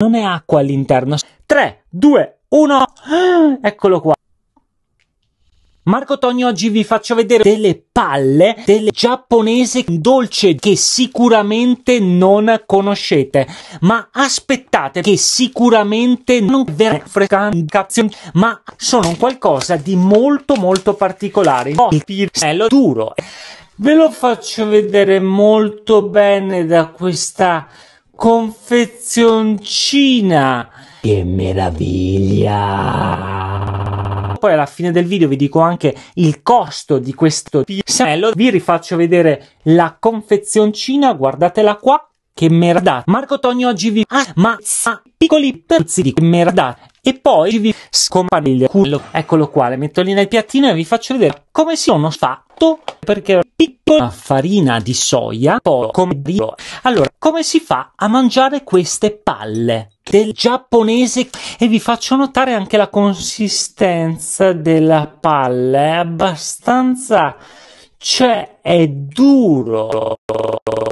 Non è acqua all'interno. 3, 2, 1. Eccolo qua. Marco Togni oggi vi faccio vedere delle palle delle giapponese dolce che sicuramente non conoscete ma aspettate che sicuramente non verrà frecancazione ma sono qualcosa di molto molto particolare Ho il pirello duro ve lo faccio vedere molto bene da questa confezioncina. Che meraviglia! Poi alla fine del video vi dico anche il costo di questo pisello. Vi rifaccio vedere la confezioncina, guardatela qua. Che merda! Marco Tonio oggi vi... Ah, ma... piccoli pezzi di merda! E poi vi scompare il culo. Eccolo qua, le metto lì nel piattino e vi faccio vedere come si sono fatto perché piccola farina di soia, poi come dico. Allora, come si fa a mangiare queste palle? del giapponese e vi faccio notare anche la consistenza della palla è abbastanza cioè è duro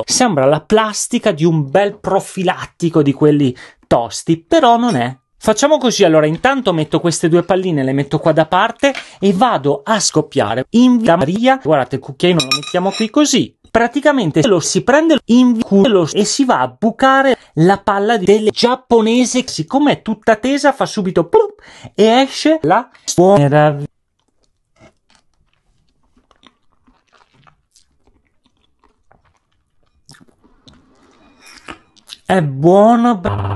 sembra la plastica di un bel profilattico di quelli tosti però non è Facciamo così allora, intanto metto queste due palline, le metto qua da parte e vado a scoppiare in via Maria. Guardate il cucchiaino lo mettiamo qui così. Praticamente lo si prende in culo e si va a bucare la palla del giapponese. Siccome è tutta tesa fa subito plup e esce la suonera. È buono.